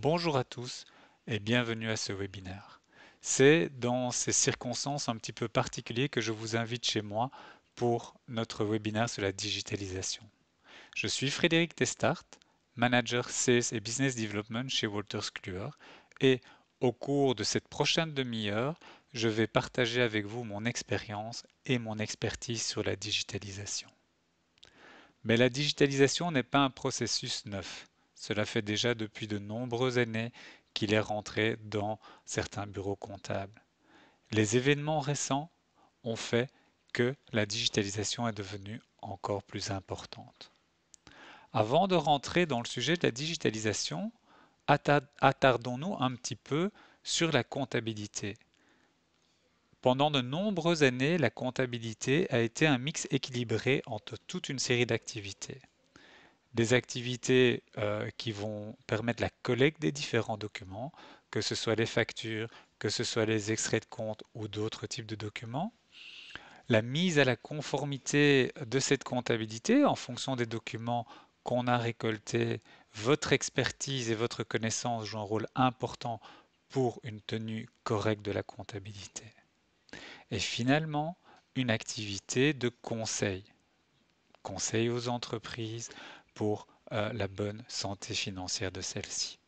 Bonjour à tous et bienvenue à ce webinaire. C'est dans ces circonstances un petit peu particulières que je vous invite chez moi pour notre webinaire sur la digitalisation. Je suis Frédéric Testart, manager sales et business development chez Walters Kluwer et au cours de cette prochaine demi-heure, je vais partager avec vous mon expérience et mon expertise sur la digitalisation. Mais la digitalisation n'est pas un processus neuf cela fait déjà depuis de nombreuses années qu'il est rentré dans certains bureaux comptables. Les événements récents ont fait que la digitalisation est devenue encore plus importante. Avant de rentrer dans le sujet de la digitalisation, attardons-nous un petit peu sur la comptabilité. Pendant de nombreuses années, la comptabilité a été un mix équilibré entre toute une série d'activités des activités euh, qui vont permettre la collecte des différents documents, que ce soit les factures, que ce soit les extraits de compte ou d'autres types de documents. La mise à la conformité de cette comptabilité en fonction des documents qu'on a récoltés, votre expertise et votre connaissance jouent un rôle important pour une tenue correcte de la comptabilité. Et finalement, une activité de conseil. Conseil aux entreprises, pour euh, la bonne santé financière de celle-ci.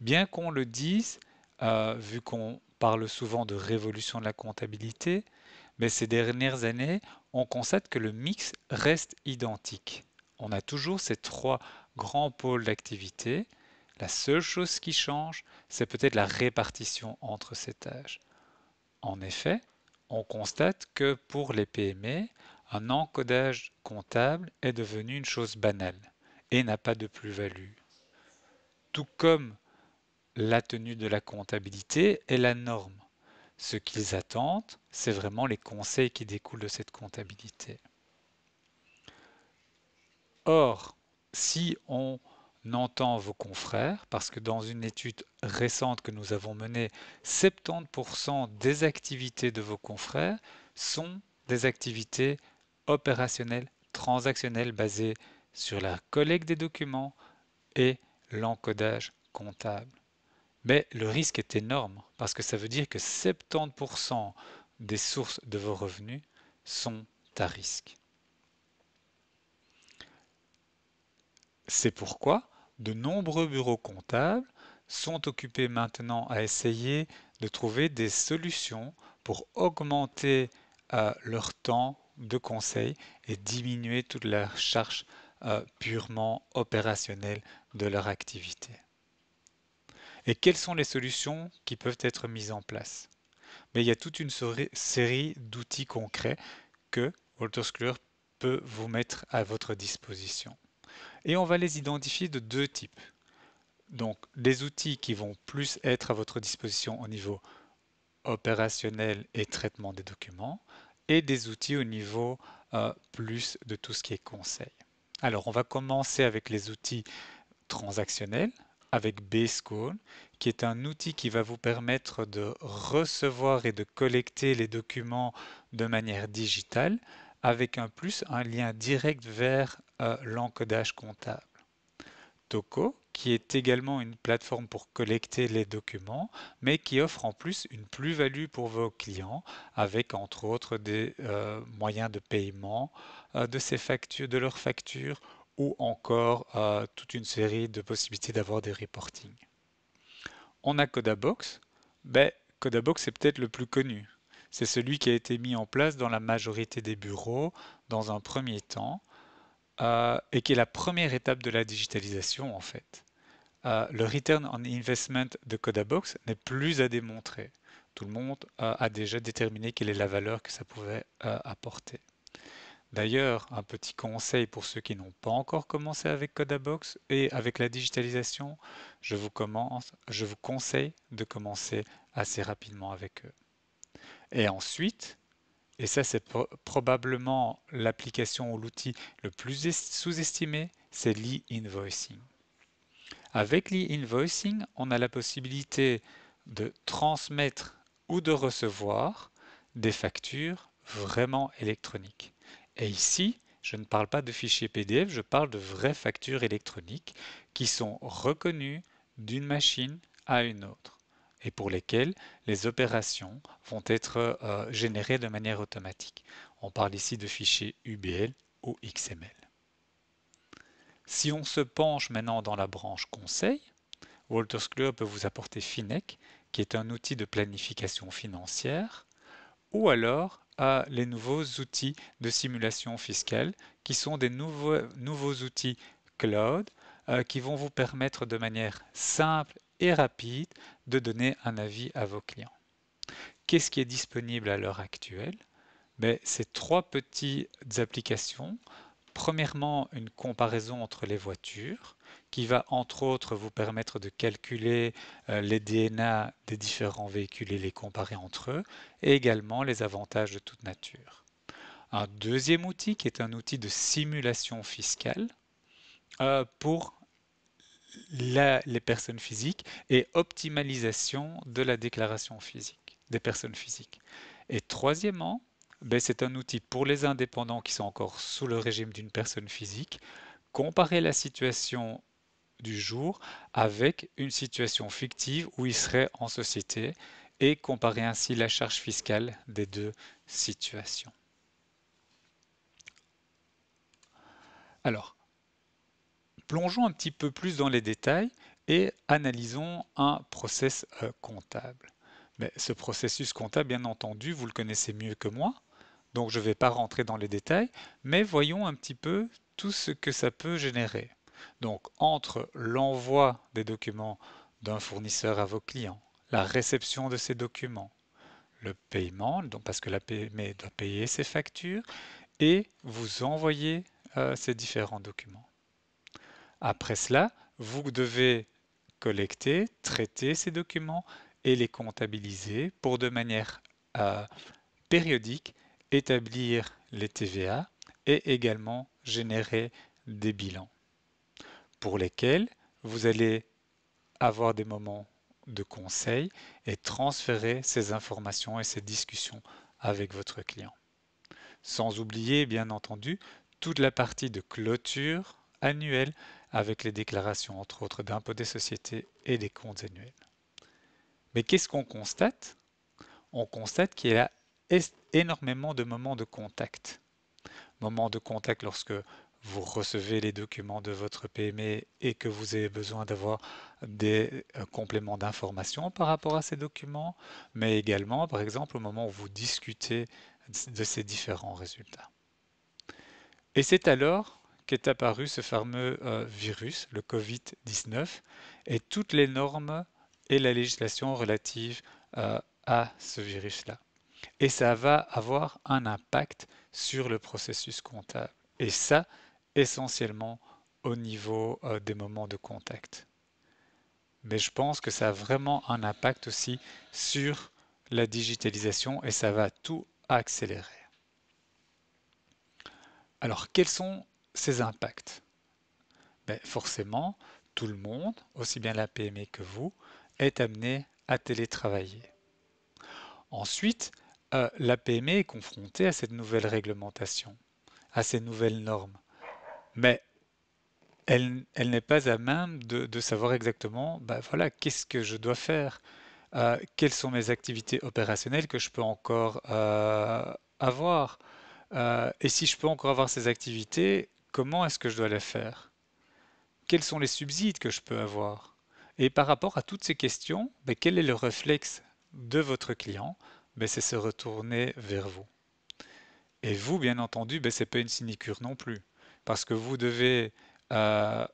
Bien qu'on le dise, euh, vu qu'on parle souvent de révolution de la comptabilité, mais ces dernières années, on constate que le mix reste identique. On a toujours ces trois grands pôles d'activité. La seule chose qui change, c'est peut-être la répartition entre ces tâches. En effet, on constate que pour les PME, un encodage comptable est devenu une chose banale et n'a pas de plus-value. Tout comme la tenue de la comptabilité est la norme. Ce qu'ils attendent, c'est vraiment les conseils qui découlent de cette comptabilité. Or, si on entend vos confrères, parce que dans une étude récente que nous avons menée, 70% des activités de vos confrères sont des activités opérationnel transactionnel basé sur la collecte des documents et l'encodage comptable. Mais le risque est énorme parce que ça veut dire que 70% des sources de vos revenus sont à risque. C'est pourquoi de nombreux bureaux comptables sont occupés maintenant à essayer de trouver des solutions pour augmenter euh, leur temps de conseils et diminuer toute la charge euh, purement opérationnelle de leur activité. Et quelles sont les solutions qui peuvent être mises en place Mais il y a toute une série d'outils concrets que Autosclure peut vous mettre à votre disposition. Et on va les identifier de deux types. Donc les outils qui vont plus être à votre disposition au niveau opérationnel et traitement des documents, et des outils au niveau euh, plus de tout ce qui est conseil. Alors, on va commencer avec les outils transactionnels, avec Basecall, qui est un outil qui va vous permettre de recevoir et de collecter les documents de manière digitale, avec un plus, un lien direct vers euh, l'encodage comptable. Toco, qui est également une plateforme pour collecter les documents, mais qui offre en plus une plus-value pour vos clients, avec entre autres des euh, moyens de paiement euh, de, ces de leurs factures ou encore euh, toute une série de possibilités d'avoir des reportings. On a Codabox. Ben, Codabox est peut-être le plus connu. C'est celui qui a été mis en place dans la majorité des bureaux dans un premier temps et qui est la première étape de la digitalisation en fait. Euh, le return on investment de CodaBox n'est plus à démontrer. Tout le monde euh, a déjà déterminé quelle est la valeur que ça pouvait euh, apporter. D'ailleurs, un petit conseil pour ceux qui n'ont pas encore commencé avec CodaBox et avec la digitalisation, je vous, conseille de commencer assez rapidement avec eux. Et ensuite, et ça c'est probablement l'application ou l'outil le plus sous-estimé, c'est l'e-invoicing. Avec l'e-invoicing, on a la possibilité de transmettre ou de recevoir des factures vraiment électroniques. Et ici, je ne parle pas de fichiers PDF, je parle de vraies factures électroniques qui sont reconnues d'une machine à une autre et pour lesquelles les opérations vont être euh, générées de manière automatique. On parle ici de fichiers UBL ou XML. Si on se penche maintenant dans la branche conseil, Walters Kluwer peut vous apporter Finec, qui est un outil de planification financière, ou alors à les nouveaux outils de simulation fiscale, qui sont des nouveaux, outils cloud, euh, qui vont vous permettre de manière simple et rapide de donner un avis à vos clients. Qu'est-ce qui est disponible à l'heure actuelle ben, Ces trois petites applications premièrement une comparaison entre les voitures qui va entre autres vous permettre de calculer euh, les DNA des différents véhicules et les comparer entre eux et également les avantages de toute nature. Un deuxième outil qui est un outil de simulation fiscale euh, pour les personnes physiques et optimalisation de la déclaration physique des personnes physiques. Et troisièmement, ben, c'est un outil pour les indépendants qui sont encore sous le régime d'une personne physique, comparer la situation du jour avec une situation fictive où ils seraient en société et comparer ainsi la charge fiscale des deux situations. Alors, plongeons un petit peu plus dans les détails et analysons un process euh, comptable. Mais ben, ce processus comptable, bien entendu, vous le connaissez mieux que moi. Donc je ne vais pas rentrer dans les détails, mais voyons un petit peu tout ce que ça peut générer. Donc entre l'envoi des documents d'un fournisseur à vos clients, la réception de ces documents, le paiement, donc parce que la PME doit payer ses factures, et vous envoyer euh, ces différents documents. Après cela, vous devez collecter, traiter ces documents et les comptabiliser pour de manière euh, périodique établir les TVA et également générer des bilans pour lesquels vous allez avoir des moments de conseil et transférer ces informations et ces discussions avec votre client. Sans oublier, bien entendu, toute la partie de clôture annuelle avec les déclarations, entre autres, d'impôts des sociétés et des comptes annuels. Mais qu'est-ce qu'on constate On constate qu'il y a énormément de moments de contact. Moments de contact lorsque vous recevez les documents de votre PME et que vous avez besoin d'avoir des euh, compléments d'information par rapport à ces documents, mais également, par exemple, au moment où vous discutez de ces différents résultats. Et c'est alors qu'est apparu ce fameux euh, virus, le Covid-19, et toutes les normes et la législation relatives euh, à ce virus-là et ça va avoir un impact sur le processus comptable. Et ça, essentiellement au niveau euh, des moments de contact. Mais je pense que ça a vraiment un impact aussi sur la digitalisation et ça va tout accélérer. Alors, quels sont ces impacts ben, Forcément, tout le monde, aussi bien la PME que vous, est amené à télétravailler. Ensuite, euh, la PME est confrontée à cette nouvelle réglementation, à ces nouvelles normes. Mais elle, n'est pas à même de, savoir exactement, bah voilà, qu'est-ce que je dois faire euh, Quelles sont mes activités opérationnelles que je peux encore euh, avoir Et si je peux encore avoir ces activités, comment est-ce que je dois les faire Quels sont les subsides que je peux avoir Et par rapport à toutes ces questions, bah, quel est le réflexe de votre client mais c'est se retourner vers vous. Et vous, bien entendu, ben, ce n'est pas une sinicure non plus, parce que vous devez euh,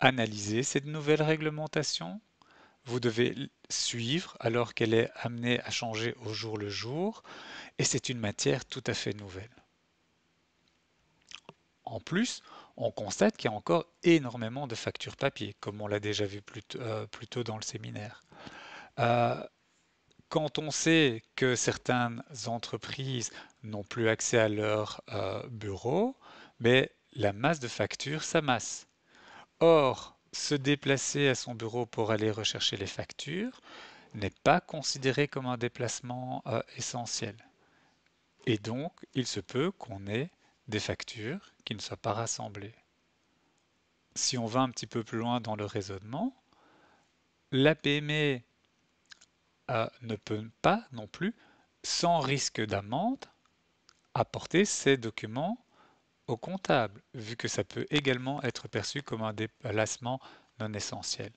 analyser cette nouvelle réglementation, vous devez suivre alors qu'elle est amenée à changer au jour le jour, et c'est une matière tout à fait nouvelle. En plus, on constate qu'il y a encore énormément de factures papier, comme on l'a déjà vu plus, euh, tôt dans le séminaire. Euh, quand on sait que certaines entreprises n'ont plus accès à leur euh, bureau, mais la masse de factures s'amasse. Or, se déplacer à son bureau pour aller rechercher les factures n'est pas considéré comme un déplacement euh, essentiel. Et donc, il se peut qu'on ait des factures qui ne soient pas rassemblées. Si on va un petit peu plus loin dans le raisonnement, la PME euh, ne peut pas non plus, sans risque d'amende, apporter ces documents au comptable, vu que ça peut également être perçu comme un déplacement non essentiel.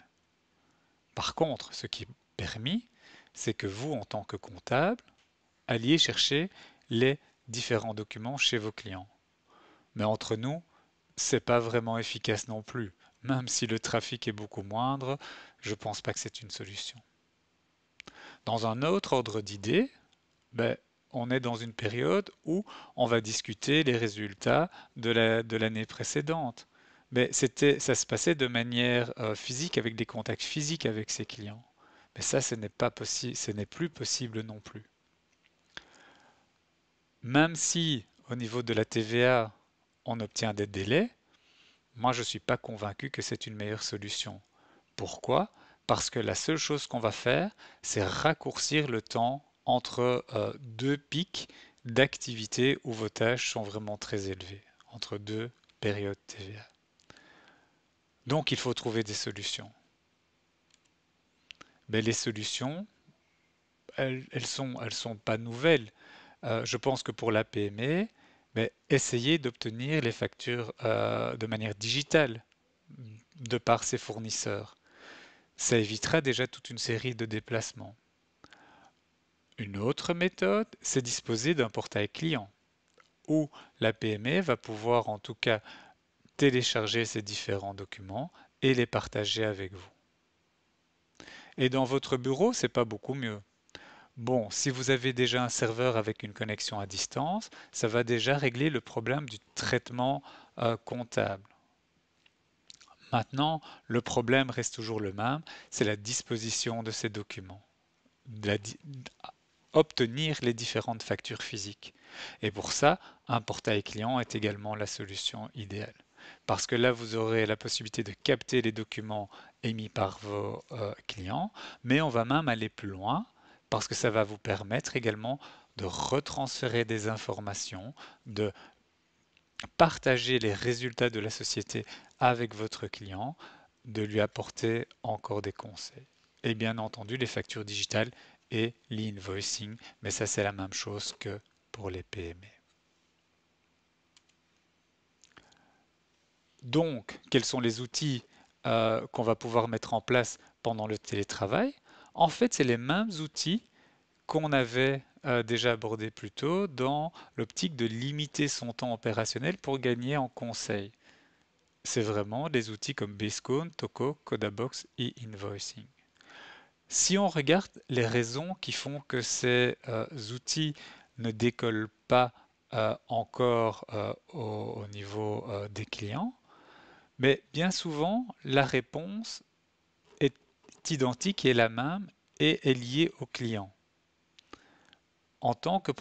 Par contre, ce qui est permis, c'est que vous, en tant que comptable, alliez chercher les différents documents chez vos clients. Mais entre nous, c'est pas vraiment efficace non plus. Même si le trafic est beaucoup moindre, je pense pas que c'est une solution. Dans un autre ordre d'idées, ben, on est dans une période où on va discuter les résultats de l'année précédente. Mais ça se passait de manière euh, physique, avec des contacts physiques avec ses clients. Mais ça, ce n'est pas ce n'est plus possible non plus. Même si au niveau de la TVA, on obtient des délais, moi je ne suis pas convaincu que c'est une meilleure solution. Pourquoi parce que la seule chose qu'on va faire, c'est raccourcir le temps entre euh, deux pics d'activité où vos tâches sont vraiment très élevées, entre deux périodes TVA. Donc il faut trouver des solutions. Mais les solutions, elles, ne sont, pas nouvelles. Euh, je pense que pour la PME, mais ben, essayez d'obtenir les factures euh, de manière digitale de par ses fournisseurs. Ça évitera déjà toute une série de déplacements. Une autre méthode, c'est disposer d'un portail client, où la PME va pouvoir en tout cas télécharger ces différents documents et les partager avec vous. Et dans votre bureau, c'est pas beaucoup mieux. Bon, si vous avez déjà un serveur avec une connexion à distance, ça va déjà régler le problème du traitement euh, comptable. Maintenant, le problème reste toujours le même, c'est la disposition de ces documents, obtenir les différentes factures physiques. Et pour ça, un portail client est également la solution idéale. Parce que là, vous aurez la possibilité de capter les documents émis par vos euh, clients, mais on va même aller plus loin, parce que ça va vous permettre également de retransférer des informations de partager les résultats de la société avec votre client, de lui apporter encore des conseils. Et bien entendu, les factures digitales et l'invoicing, mais ça c'est la même chose que pour les PME. Donc, quels sont les outils euh, qu'on va pouvoir mettre en place pendant le télétravail En fait, c'est les mêmes outils qu'on avait euh, déjà abordé plus tôt, dans l'optique de limiter son temps opérationnel pour gagner en conseil. C'est vraiment des outils comme Biscone, Toco, Codabox et Invoicing. Si on regarde les raisons qui font que ces euh, outils ne décollent pas euh, encore au, au, niveau des clients, mais bien souvent, la réponse est identique et la même et est liée au client en tant que,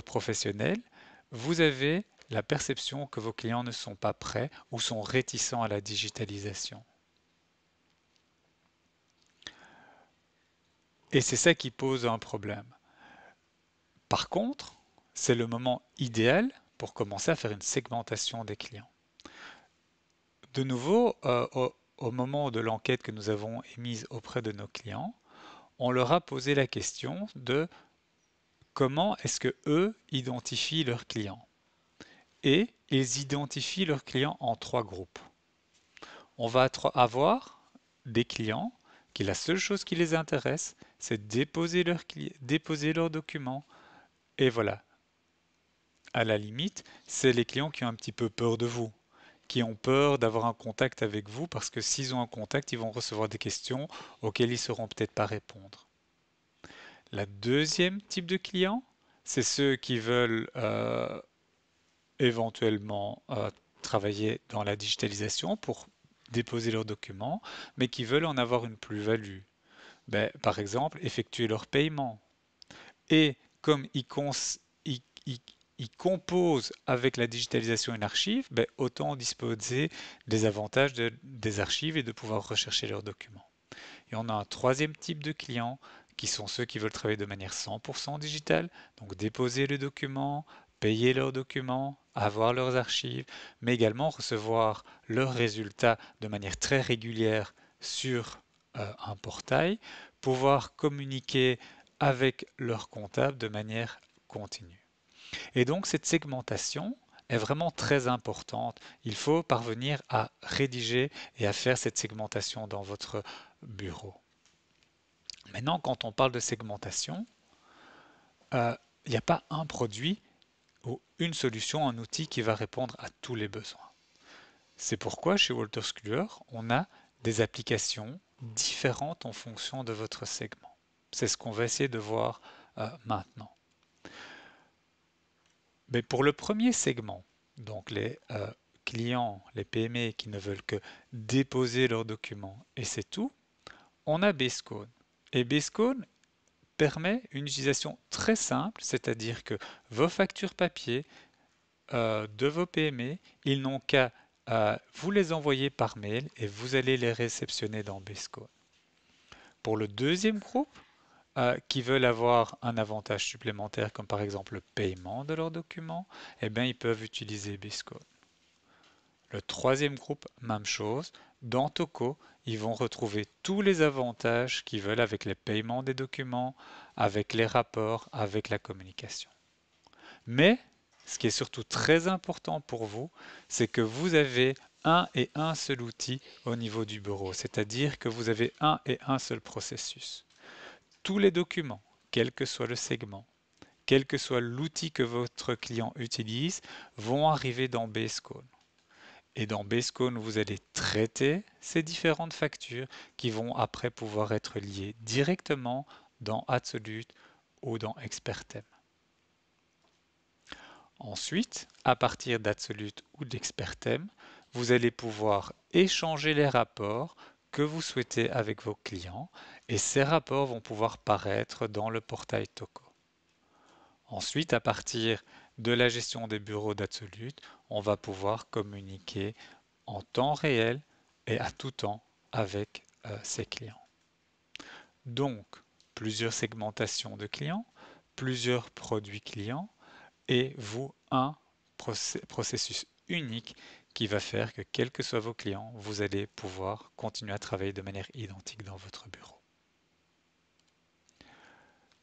professionnel, vous avez la perception que vos clients ne sont pas prêts ou sont réticents à la digitalisation. Et c'est ça qui pose un problème. Par contre, c'est le moment idéal pour commencer à faire une segmentation des clients. De nouveau, euh, au, moment de l'enquête que nous avons émise auprès de nos clients, on leur a posé la question de comment est-ce que eux identifient leurs clients. Et ils identifient leurs clients en trois groupes. On va avoir des clients qui la seule chose qui les intéresse, c'est déposer, déposer leurs documents. Et voilà. À la limite, c'est les clients qui ont un petit peu peur de vous, qui ont peur d'avoir un contact avec vous, parce que s'ils ont un contact, ils vont recevoir des questions auxquelles ils ne sauront peut-être pas répondre. La deuxième type de client, c'est ceux qui veulent euh, éventuellement euh, travailler dans la digitalisation pour déposer leurs documents, mais qui veulent en avoir une plus-value. Ben, par exemple, effectuer leur paiement. Et comme ils, composent avec la digitalisation une archive, ben, autant disposer des avantages des archives et de pouvoir rechercher leurs documents. Et on a un troisième type de client, qui sont ceux qui veulent travailler de manière 100% digitale, donc déposer le document, payer leurs documents, avoir leurs archives, mais également recevoir leurs résultats de manière très régulière sur euh, un portail, pouvoir communiquer avec leurs comptables de manière continue. Et donc cette segmentation est vraiment très importante. Il faut parvenir à rédiger et à faire cette segmentation dans votre bureau. Maintenant, quand on parle de segmentation, euh, il n'y a pas un produit ou une solution, un outil qui va répondre à tous les besoins. C'est pourquoi chez Walter on a des applications différentes en fonction de votre segment. C'est ce qu'on va essayer de voir euh, maintenant. Mais pour le premier segment, donc les euh, clients, les PME qui ne veulent que déposer leurs documents et c'est tout, on a Basecode. Et Biscone permet une utilisation très simple, c'est-à-dire que vos factures papier euh, de vos PME, ils n'ont qu'à euh, vous les envoyer par mail et vous allez les réceptionner dans Biscone. Pour le deuxième groupe, euh, qui veulent avoir un avantage supplémentaire, comme par exemple le paiement de leurs documents, eh bien, ils peuvent utiliser Biscone. Le troisième groupe, même chose. Dans Toco, ils vont retrouver tous les avantages qu'ils veulent avec les paiements des documents, avec les rapports, avec la communication. Mais ce qui est surtout très important pour vous, c'est que vous avez un et un seul outil au niveau du bureau, c'est-à-dire que vous avez un et un seul processus. Tous les documents, quel que soit le segment, quel que soit l'outil que votre client utilise, vont arriver dans Basecone. Et dans Basecone, vous allez traiter ces différentes factures qui vont après pouvoir être liées directement dans Absolute ou dans Expertem. Ensuite, à partir d'Absolute ou d'Expertem, vous allez pouvoir échanger les rapports que vous souhaitez avec vos clients et ces rapports vont pouvoir paraître dans le portail Toco. Ensuite, à partir de la gestion des bureaux d'Absolute, on va pouvoir communiquer en temps réel et à tout temps avec euh, ses clients. Donc, plusieurs segmentations de clients, plusieurs produits clients et vous, un processus unique qui va faire que, quels que soient vos clients, vous allez pouvoir continuer à travailler de manière identique dans votre bureau.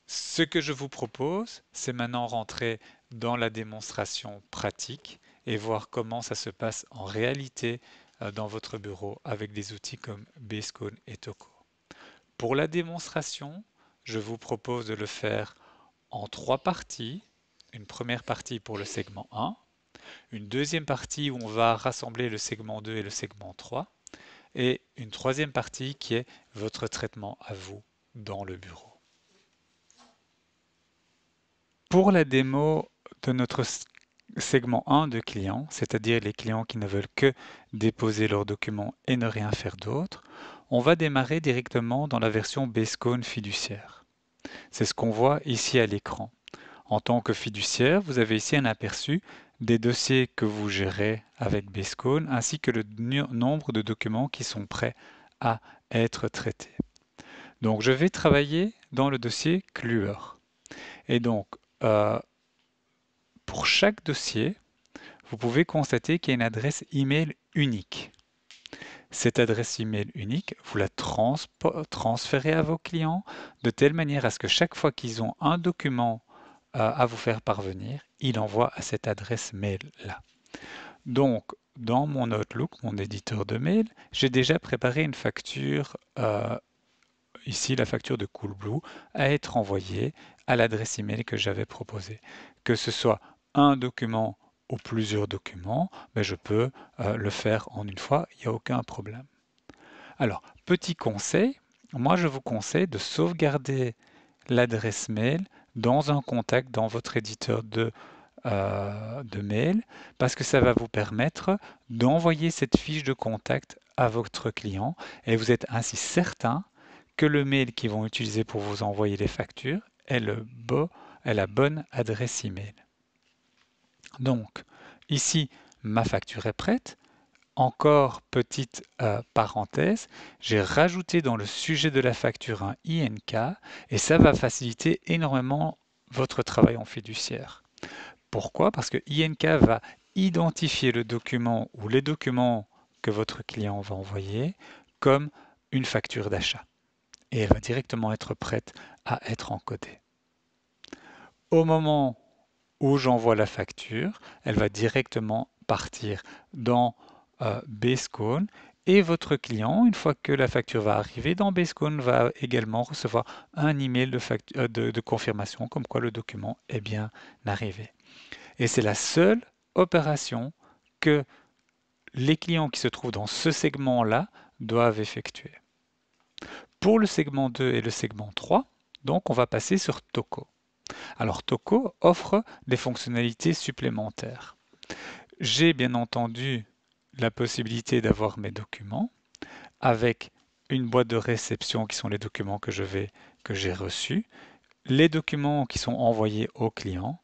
Ce que je vous propose, c'est maintenant rentrer dans la démonstration pratique et voir comment ça se passe en réalité euh, dans votre bureau avec des outils comme Basecone et Toco. Pour la démonstration, je vous propose de le faire en trois parties. Une première partie pour le segment 1, une deuxième partie où on va rassembler le segment 2 et le segment 3, et une troisième partie qui est votre traitement à vous dans le bureau. Pour la démo de notre segment 1 de clients, c'est-à-dire les clients qui ne veulent que déposer leurs documents et ne rien faire d'autre, on va démarrer directement dans la version Basecone fiduciaire. C'est ce qu'on voit ici à l'écran. En tant que fiduciaire, vous avez ici un aperçu des dossiers que vous gérez avec Basecone ainsi que le nombre de documents qui sont prêts à être traités. Donc je vais travailler dans le dossier Clueur. Et donc euh, pour chaque dossier, vous pouvez constater qu'il y a une adresse email unique. Cette adresse email unique, vous la transférez à vos clients de telle manière à ce que chaque fois qu'ils ont un document euh, à vous faire parvenir, ils envoient à cette adresse mail-là. Donc, dans mon Outlook, mon éditeur de mail, j'ai déjà préparé une facture, euh, ici la facture de Coolblue, à être envoyée à l'adresse email que j'avais proposée. Que ce soit un document ou plusieurs documents, mais je peux euh, le faire en une fois, il n'y a aucun problème. Alors, petit conseil, moi je vous conseille de sauvegarder l'adresse mail dans un contact dans votre éditeur de, euh, de mail, parce que ça va vous permettre d'envoyer cette fiche de contact à votre client, et vous êtes ainsi certain que le mail qu'ils vont utiliser pour vous envoyer les factures est, le beau, est la bonne adresse email. Donc ici, ma facture est prête. Encore petite euh, parenthèse, j'ai rajouté dans le sujet de la facture un INK et ça va faciliter énormément votre travail en fiduciaire. Pourquoi Parce que INK va identifier le document ou les documents que votre client va envoyer comme une facture d'achat et elle va directement être prête à être encodée. Au moment où j'envoie la facture, elle va directement partir dans euh, et votre client, une fois que la facture va arriver dans Basecone, va également recevoir un email de, euh, de, de confirmation comme quoi le document est bien arrivé. Et c'est la seule opération que les clients qui se trouvent dans ce segment-là doivent effectuer. Pour le segment 2 et le segment 3, donc on va passer sur Toco. Alors Toco offre des fonctionnalités supplémentaires. J'ai bien entendu la possibilité d'avoir mes documents avec une boîte de réception qui sont les documents que je vais que j'ai reçus, les documents qui sont envoyés au client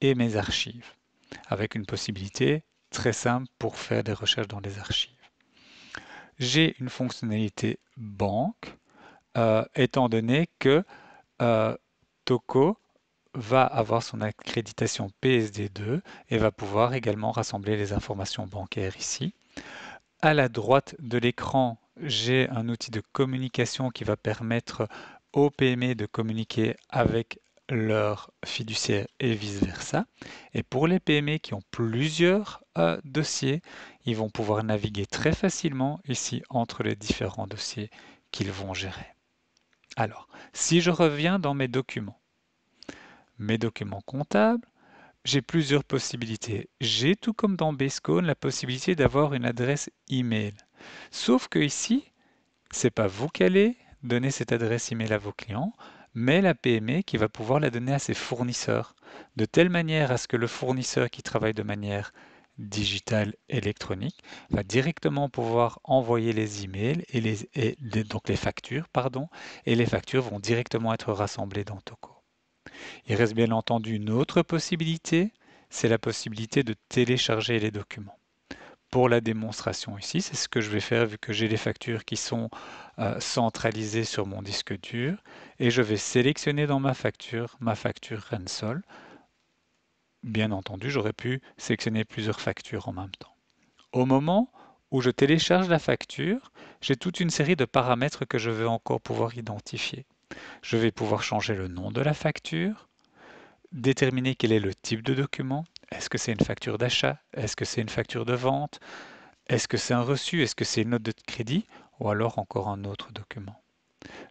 et mes archives avec une possibilité très simple pour faire des recherches dans les archives. J'ai une fonctionnalité banque euh, étant donné que euh, Toco va avoir son accréditation PSD2 et va pouvoir également rassembler les informations bancaires ici. À la droite de l'écran, j'ai un outil de communication qui va permettre aux PME de communiquer avec leur fiduciaire et vice-versa. Et pour les PME qui ont plusieurs euh, dossiers, ils vont pouvoir naviguer très facilement ici entre les différents dossiers qu'ils vont gérer. Alors, si je reviens dans mes documents, mes documents comptables. J'ai plusieurs possibilités. J'ai, tout comme dans Basecone, la possibilité d'avoir une adresse email. Sauf que ici, c'est pas vous qui allez donner cette adresse email à vos clients, mais la PME qui va pouvoir la donner à ses fournisseurs, de telle manière à ce que le fournisseur qui travaille de manière digitale électronique va directement pouvoir envoyer les emails et, les, donc les factures pardon et les factures vont directement être rassemblées dans Toko. Il reste bien entendu une autre possibilité, c'est la possibilité de télécharger les documents. Pour la démonstration ici, c'est ce que je vais faire vu que j'ai les factures qui sont euh, centralisées sur mon disque dur et je vais sélectionner dans ma facture, ma facture Rensol. Bien entendu, j'aurais pu sélectionner plusieurs factures en même temps. Au moment où je télécharge la facture, j'ai toute une série de paramètres que je vais encore pouvoir identifier. Je vais pouvoir changer le nom de la facture, déterminer quel est le type de document. Est-ce que c'est une facture d'achat Est-ce que c'est une facture de vente Est-ce que c'est un reçu Est-ce que c'est une note de crédit Ou alors encore un autre document.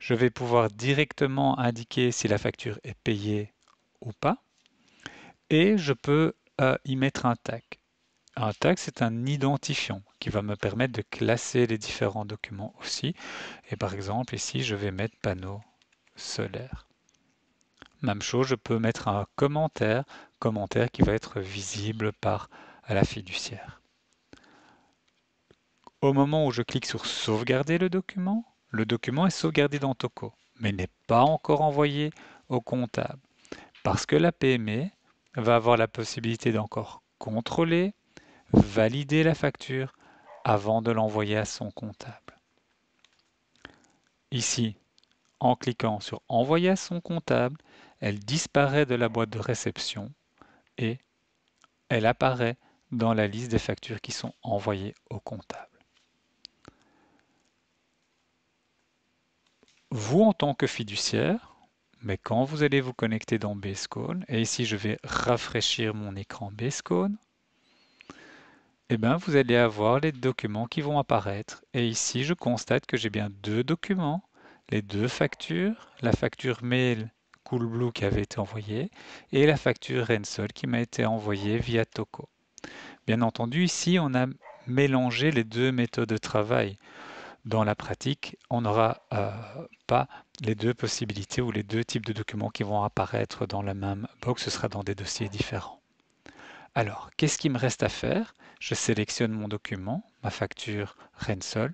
Je vais pouvoir directement indiquer si la facture est payée ou pas. Et je peux euh, y mettre un tag. Un tag, c'est un identifiant qui va me permettre de classer les différents documents aussi. Et par exemple, ici, je vais mettre panneau solaire. Même chose, je peux mettre un commentaire, commentaire qui va être visible par la fiduciaire. Au moment où je clique sur sauvegarder le document, le document est sauvegardé dans Toco, mais n'est pas encore envoyé au comptable, parce que la PME va avoir la possibilité d'encore contrôler, valider la facture avant de l'envoyer à son comptable. Ici, en cliquant sur Envoyer à son comptable, elle disparaît de la boîte de réception et elle apparaît dans la liste des factures qui sont envoyées au comptable. Vous, en tant que fiduciaire, mais quand vous allez vous connecter dans Basecone, et ici je vais rafraîchir mon écran Basecone, et eh bien, vous allez avoir les documents qui vont apparaître. Et ici, je constate que j'ai bien deux documents les deux factures, la facture mail Coolblue qui avait été envoyée et la facture Rensol qui m'a été envoyée via Toco. Bien entendu, ici, on a mélangé les deux méthodes de travail. Dans la pratique, on n'aura euh, pas les deux possibilités ou les deux types de documents qui vont apparaître dans la même box, ce sera dans des dossiers différents. Alors, qu'est-ce qui me reste à faire Je sélectionne mon document, ma facture Rensol,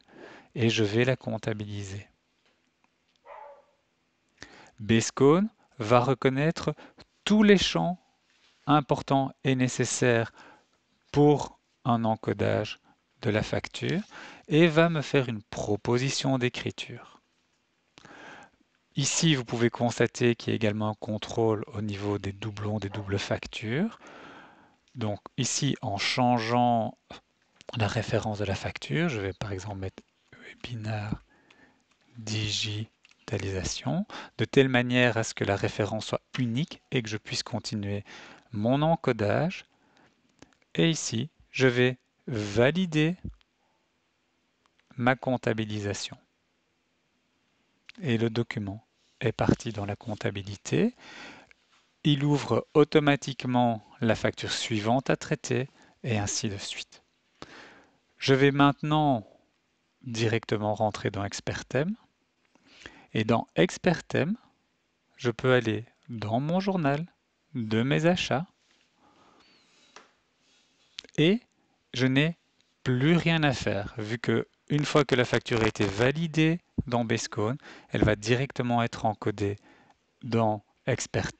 et je vais la comptabiliser. Basecone va reconnaître tous les champs importants et nécessaires pour un encodage de la facture et va me faire une proposition d'écriture. Ici, vous pouvez constater qu'il y a également un contrôle au niveau des doublons, des doubles factures. Donc ici, en changeant la référence de la facture, je vais par exemple mettre Webinar Digi de telle manière à ce que la référence soit unique et que je puisse continuer mon encodage. Et ici, je vais valider ma comptabilisation. Et le document est parti dans la comptabilité. Il ouvre automatiquement la facture suivante à traiter et ainsi de suite. Je vais maintenant directement rentrer dans Expertem. Et dans Expert je peux aller dans mon journal de mes achats et je n'ai plus rien à faire vu que une fois que la facture a été validée dans Bescone, elle va directement être encodée dans Expert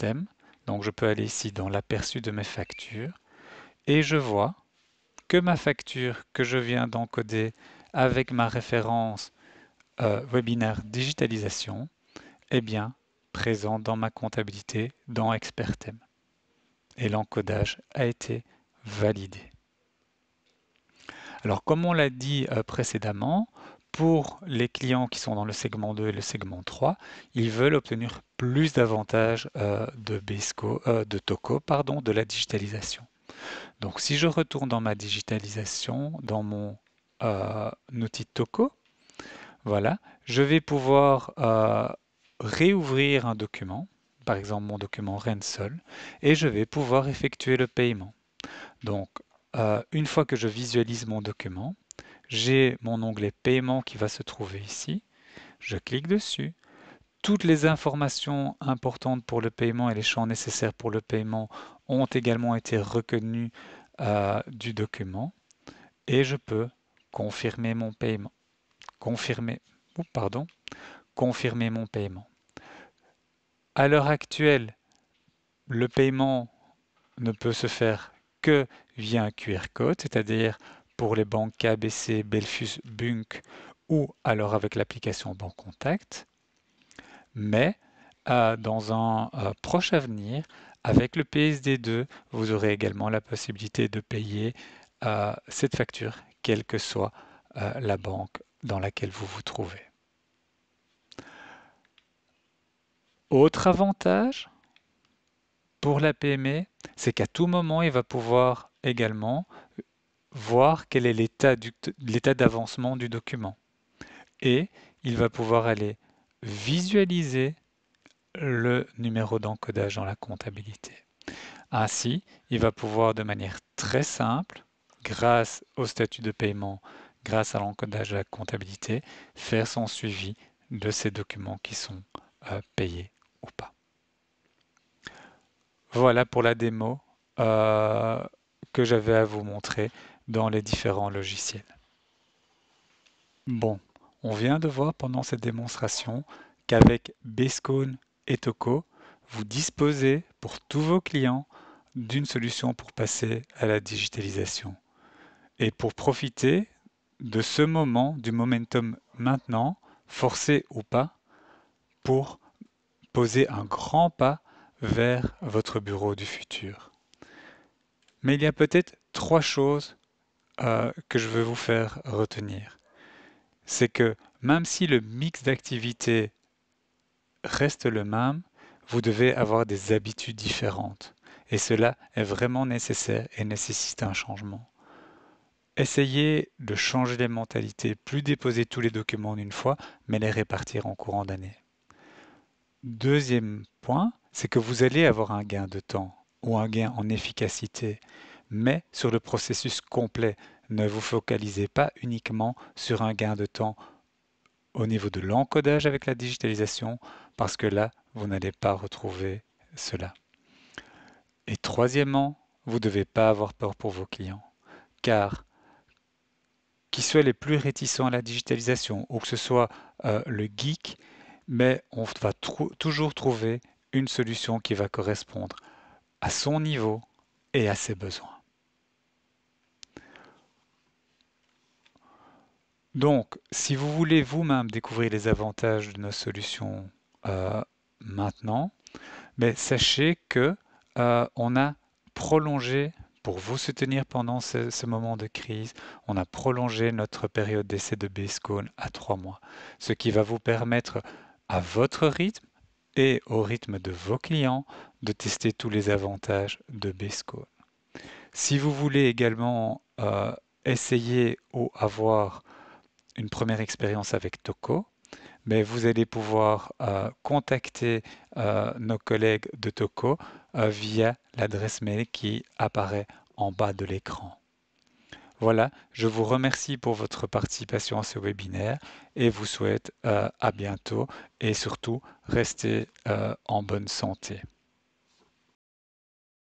Donc je peux aller ici dans l'aperçu de mes factures et je vois que ma facture que je viens d'encoder avec ma référence euh, webinaire digitalisation est bien présent dans ma comptabilité dans Expertem. Et l'encodage a été validé. Alors comme on l'a dit euh, précédemment, pour les clients qui sont dans le segment 2 et le segment 3, ils veulent obtenir plus d'avantages euh, de, de Toco pardon, de la digitalisation. Donc si je retourne dans ma digitalisation, dans mon outil Toco, voilà, je vais pouvoir euh, réouvrir un document, par exemple mon document Rensol, et je vais pouvoir effectuer le paiement. Donc, euh, une fois que je visualise mon document, j'ai mon onglet paiement qui va se trouver ici. Je clique dessus. Toutes les informations importantes pour le paiement et les champs nécessaires pour le paiement ont également été reconnus euh, du document et je peux confirmer mon paiement confirmer, ou pardon, confirmer mon paiement. À l'heure actuelle, le paiement ne peut se faire que via un QR code, c'est-à-dire pour les banques KBC, Belfus, Bunk ou alors avec l'application Banque Contact. Mais euh, dans un euh, proche avenir, avec le PSD2, vous aurez également la possibilité de payer euh, cette facture, quelle que soit la banque dans laquelle vous vous trouvez. Autre avantage pour la PME, c'est qu'à tout moment, il va pouvoir également voir quel est l'état d'avancement du document. Et il va pouvoir aller visualiser le numéro d'encodage dans la comptabilité. Ainsi, il va pouvoir de manière très simple, grâce au statut de paiement grâce à l'encodage de la comptabilité, faire son suivi de ces documents qui sont euh, payés ou pas. Voilà pour la démo euh, que j'avais à vous montrer dans les différents logiciels. Bon, on vient de voir pendant cette démonstration qu'avec Basecone et Toco, vous disposez pour tous vos clients d'une solution pour passer à la digitalisation. Et pour profiter de ce moment du momentum maintenant, forcé ou pas, pour poser un grand pas vers votre bureau du futur. Mais il y a peut-être trois choses euh, que je veux vous faire retenir. C'est que même si le mix d'activités reste le même, vous devez avoir des habitudes différentes. Et cela est vraiment nécessaire et nécessite un changement. Essayez de changer les mentalités, plus déposer tous les documents en une fois, mais les répartir en courant d'année. Deuxième point, c'est que vous allez avoir un gain de temps ou un gain en efficacité, mais sur le processus complet. Ne vous focalisez pas uniquement sur un gain de temps au niveau de l'encodage avec la digitalisation, parce que là, vous n'allez pas retrouver cela. Et troisièmement, vous ne devez pas avoir peur pour vos clients, car qui soient les plus réticents à la digitalisation, ou que ce soit euh, le geek, mais on va toujours trouver une solution qui va correspondre à son niveau et à ses besoins. Donc, si vous voulez vous-même découvrir les avantages de nos solutions euh, maintenant, mais sachez que euh, on a prolongé pour vous soutenir pendant ce, moment de crise, on a prolongé notre période d'essai de Basecone à trois mois, ce qui va vous permettre à votre rythme et au rythme de vos clients de tester tous les avantages de Basecone. Si vous voulez également euh, essayer ou avoir une première expérience avec Toco, mais ben, vous allez pouvoir euh, contacter euh, nos collègues de Toco euh, via l'adresse mail qui apparaît en bas de l'écran. Voilà, je vous remercie pour votre participation à ce webinaire et vous souhaite euh, à bientôt et surtout restez euh, en bonne santé.